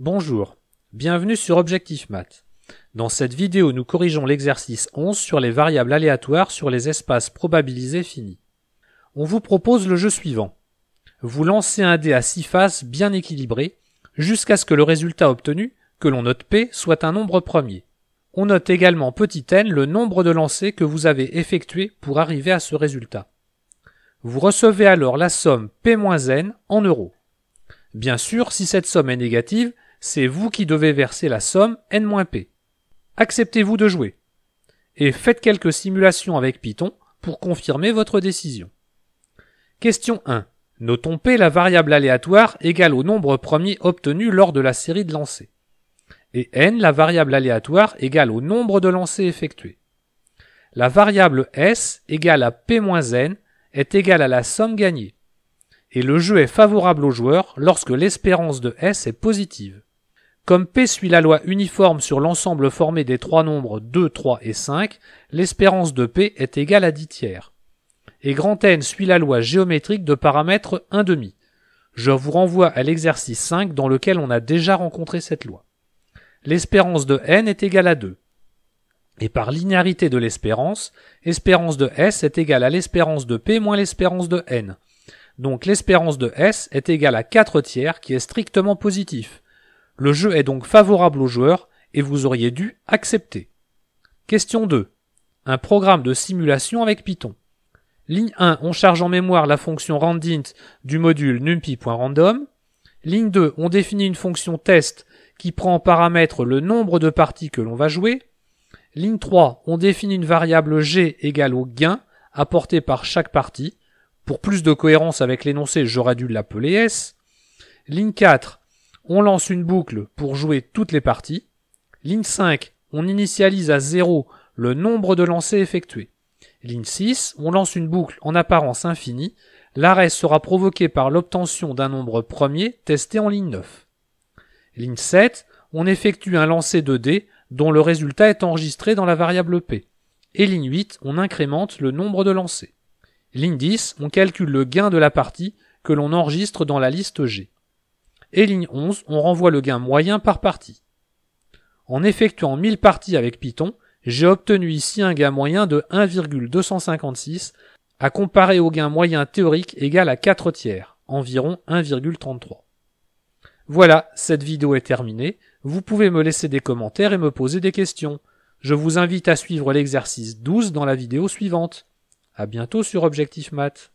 Bonjour, bienvenue sur Objectif Math. Dans cette vidéo, nous corrigeons l'exercice 11 sur les variables aléatoires sur les espaces probabilisés finis. On vous propose le jeu suivant. Vous lancez un dé à 6 faces bien équilibré jusqu'à ce que le résultat obtenu, que l'on note P, soit un nombre premier. On note également petit n le nombre de lancers que vous avez effectués pour arriver à ce résultat. Vous recevez alors la somme P-n en euros. Bien sûr, si cette somme est négative, c'est vous qui devez verser la somme N-P. Acceptez-vous de jouer Et faites quelques simulations avec Python pour confirmer votre décision. Question 1. Notons P la variable aléatoire égale au nombre premier obtenu lors de la série de lancers. Et N la variable aléatoire égale au nombre de lancers effectués. La variable S égale à P-N est égale à la somme gagnée. Et le jeu est favorable au joueur lorsque l'espérance de S est positive. Comme P suit la loi uniforme sur l'ensemble formé des trois nombres 2, 3 et 5, l'espérance de P est égale à 10 tiers. Et grand N suit la loi géométrique de paramètre demi. Je vous renvoie à l'exercice 5 dans lequel on a déjà rencontré cette loi. L'espérance de N est égale à 2. Et par linéarité de l'espérance, espérance de S est égale à l'espérance de P moins l'espérance de N. Donc l'espérance de S est égale à 4 tiers qui est strictement positif le jeu est donc favorable aux joueur et vous auriez dû accepter. Question 2. Un programme de simulation avec Python. Ligne 1, on charge en mémoire la fonction randint du module numpy.random. Ligne 2, on définit une fonction test qui prend en paramètre le nombre de parties que l'on va jouer. Ligne 3, on définit une variable g égale au gain apporté par chaque partie. Pour plus de cohérence avec l'énoncé, j'aurais dû l'appeler S. Ligne 4, on lance une boucle pour jouer toutes les parties. Ligne 5, on initialise à 0 le nombre de lancers effectués. Ligne 6, on lance une boucle en apparence infinie. L'arrêt sera provoqué par l'obtention d'un nombre premier testé en ligne 9. Ligne 7, on effectue un lancer de d dont le résultat est enregistré dans la variable P. Et ligne 8, on incrémente le nombre de lancers. Ligne 10, on calcule le gain de la partie que l'on enregistre dans la liste G et ligne 11, on renvoie le gain moyen par partie. En effectuant 1000 parties avec Python, j'ai obtenu ici un gain moyen de 1,256 à comparer au gain moyen théorique égal à 4 tiers, environ 1,33. Voilà, cette vidéo est terminée. Vous pouvez me laisser des commentaires et me poser des questions. Je vous invite à suivre l'exercice 12 dans la vidéo suivante. À bientôt sur Objectif Math.